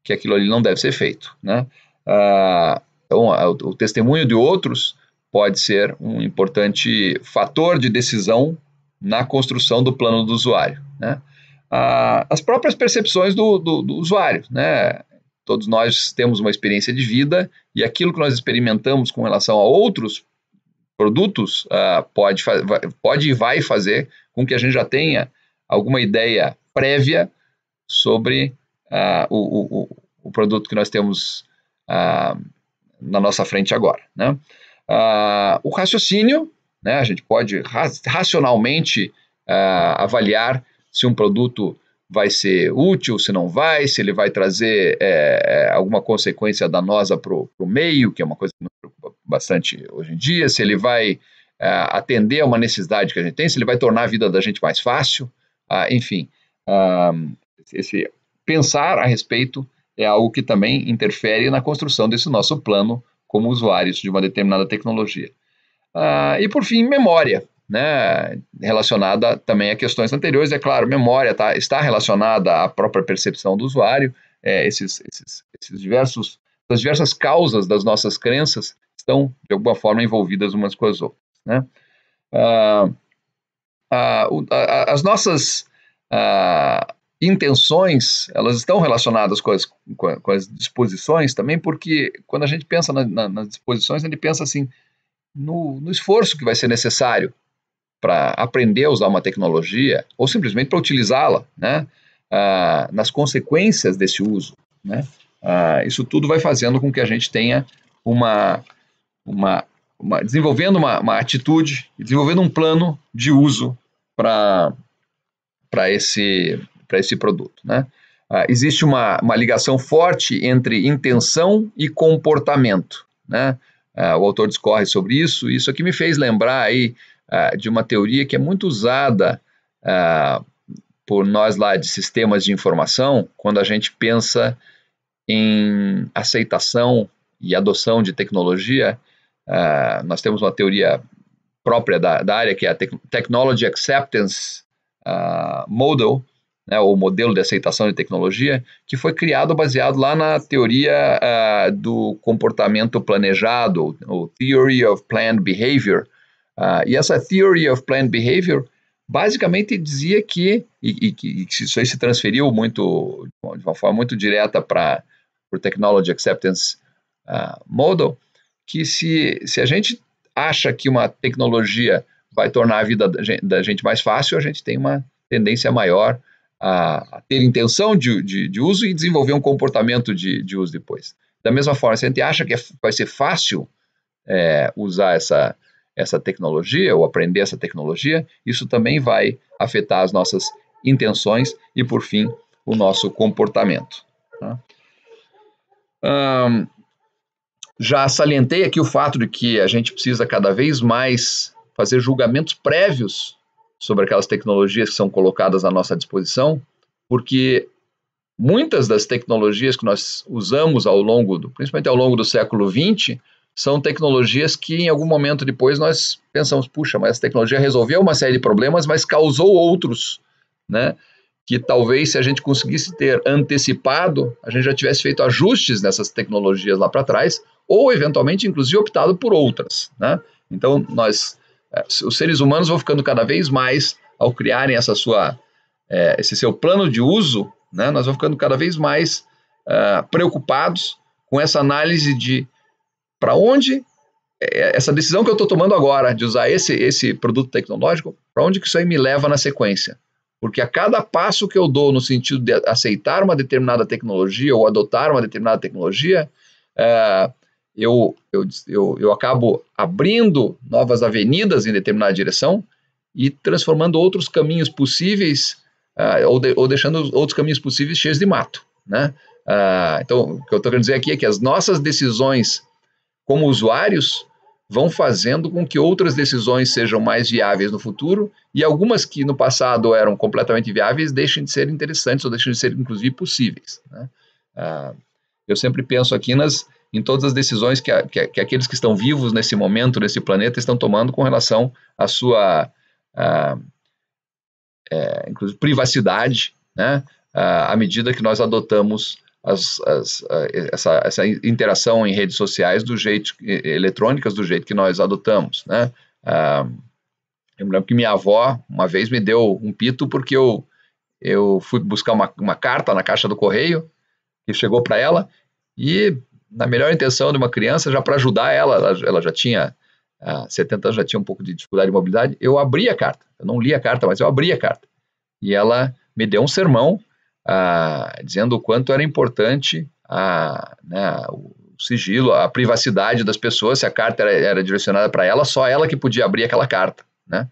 Speaker 1: que aquilo ali não deve ser feito, né? Ah, então, o, o testemunho de outros pode ser um importante fator de decisão na construção do plano do usuário. Né? as próprias percepções do, do, do usuário. Né? Todos nós temos uma experiência de vida e aquilo que nós experimentamos com relação a outros produtos ah, pode, pode e vai fazer com que a gente já tenha alguma ideia prévia sobre ah, o, o, o, produto que nós temos ah, na nossa frente agora. Né? uh, o raciocínio, né? a gente pode racionalmente uh, avaliar se um produto vai ser útil, se não vai, se ele vai trazer é, é alguma consequência danosa para o meio, que é uma coisa que nos preocupa bastante hoje em dia, se ele vai é, atender a uma necessidade que a gente tem, se ele vai tornar a vida da gente mais fácil, ah, enfim. Ah, esse pensar a respeito é algo que também interfere na construção desse nosso plano como usuários de uma determinada tecnologia. Ah, e por fim, memória, né, relacionada também a questões anteriores. É claro, memória tá, está relacionada à própria percepção do usuário, é, esses, esses, esses diversos, as diversas causas das nossas crenças estão, de alguma forma, envolvidas umas com as outras. Né? Ah, ah, o, a, as nossas. Ah, intenções, elas estão relacionadas com as, com as, disposições também, porque quando a gente pensa na, na, nas disposições, a gente pensa assim no, no esforço que vai ser necessário para aprender a usar uma tecnologia ou simplesmente para utilizá-la, né? Ah, nas consequências desse uso, né? Ah, isso tudo vai fazendo com que a gente tenha uma, uma, uma desenvolvendo uma, uma atitude, desenvolvendo um plano de uso para para esse para esse produto. Né? Ah, existe uma, uma ligação forte entre intenção e comportamento. Né? Ah, o autor discorre sobre isso, e isso aqui me fez lembrar aí, ah, de uma teoria que é muito usada por nós lá de sistemas de informação, quando a gente pensa em aceitação e adoção de tecnologia, uh, nós temos uma teoria própria da, da área que é a Technology Acceptance uh, Model, né, o modelo de aceitação de tecnologia, que foi criado baseado lá na teoria uh, do comportamento planejado, o Theory of Planned Behavior. Uh, e essa Theory of Planned Behavior basicamente dizia que, e, e, e isso aí se transferiu muito, de uma forma muito direta para o Technology Acceptance uh, Model, que se, se a gente acha que uma tecnologia vai tornar a vida da gente mais fácil, a gente tem uma tendência maior a, a ter intenção de, de, de, uso e desenvolver um comportamento de, de uso depois. Da mesma forma, se a gente acha que é, vai ser fácil é, usar essa, essa tecnologia ou aprender essa tecnologia, isso também vai afetar as nossas intenções e, por fim, o nosso comportamento. Tá? já salientei aqui o fato de que a gente precisa cada vez mais fazer julgamentos prévios sobre aquelas tecnologias que são colocadas à nossa disposição, porque muitas das tecnologias que nós usamos ao longo, do, principalmente ao longo do século XX, são tecnologias que em algum momento depois nós pensamos, puxa, mas essa tecnologia resolveu uma série de problemas, mas causou outros, né? Que talvez se a gente conseguisse ter antecipado, a gente já tivesse feito ajustes nessas tecnologias lá para trás, ou eventualmente, inclusive, optado por outras, né? Então, nós é, os seres humanos vão ficando cada vez mais, ao criarem essa sua, é, esse seu plano de uso, né, nós vamos ficando cada vez mais uh, preocupados com essa análise de para onde essa decisão que eu estou tomando agora de usar esse, esse produto tecnológico, para onde que isso aí me leva na sequência? Porque a cada passo que eu dou no sentido de aceitar uma determinada tecnologia ou adotar uma determinada tecnologia, uh, eu, eu, eu, eu acabo abrindo novas avenidas em determinada direção e transformando outros caminhos possíveis uh, ou, de, ou deixando outros caminhos possíveis cheios de mato, né? Uh, então, o que eu estou querendo dizer aqui é que as nossas decisões como usuários vão fazendo com que outras decisões sejam mais viáveis no futuro e algumas que no passado eram completamente viáveis deixem de ser interessantes ou deixem de ser, inclusive, possíveis. Né? Uh, eu sempre penso aqui nas, em todas as decisões que, a, que, que, aqueles que estão vivos nesse momento, nesse planeta, estão tomando com relação à sua a, é, privacidade, né? à medida que nós adotamos as, as, essa, essa, interação em redes sociais do jeito eletrônicas do jeito que nós adotamos, né? eu me lembro que minha avó uma vez me deu um pito porque eu eu fui buscar uma, uma carta na caixa do correio que chegou para ela e na melhor intenção de uma criança, já para ajudar ela, ela já tinha ah, 70 anos, já tinha um pouco de dificuldade de mobilidade, eu abri a carta. Eu não li a carta, mas eu abri a carta. E ela me deu um sermão ah, dizendo o quanto era importante a, ah, né, o sigilo, a privacidade das pessoas, se a carta era, era direcionada para ela, só ela que podia abrir aquela carta. Né?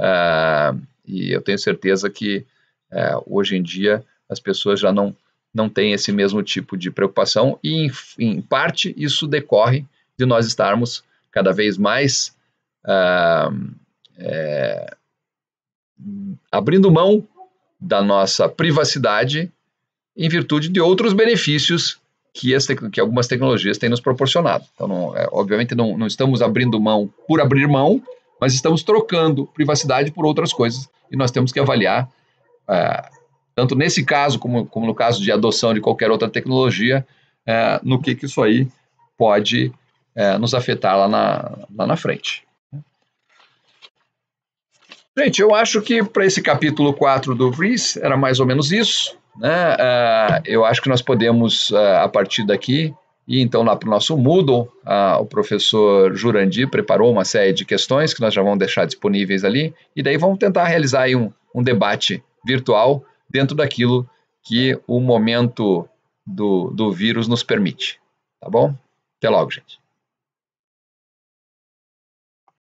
Speaker 1: Ah, e eu tenho certeza que eh, hoje em dia as pessoas já não não tem esse mesmo tipo de preocupação, e em, em parte isso decorre de nós estarmos cada vez mais é, abrindo mão da nossa privacidade em virtude de outros benefícios que, as, que algumas tecnologias têm nos proporcionado. Então, não, é, obviamente, não, não estamos abrindo mão por abrir mão, mas estamos trocando privacidade por outras coisas e nós temos que avaliar. Ah, tanto nesse caso como, como no caso de adoção de qualquer outra tecnologia, é, no que, que isso aí pode é, nos afetar lá na, lá na frente. Gente, eu acho que para esse capítulo 4 do Vries era mais ou menos isso. Né? Uh, eu acho que nós podemos, uh, a partir daqui, e então lá para o nosso Moodle, uh, o professor Jurandir preparou uma série de questões que nós já vamos deixar disponíveis ali, e daí vamos tentar realizar um, um debate virtual dentro daquilo que o momento do, do vírus nos permite. Tá bom? Até logo, gente.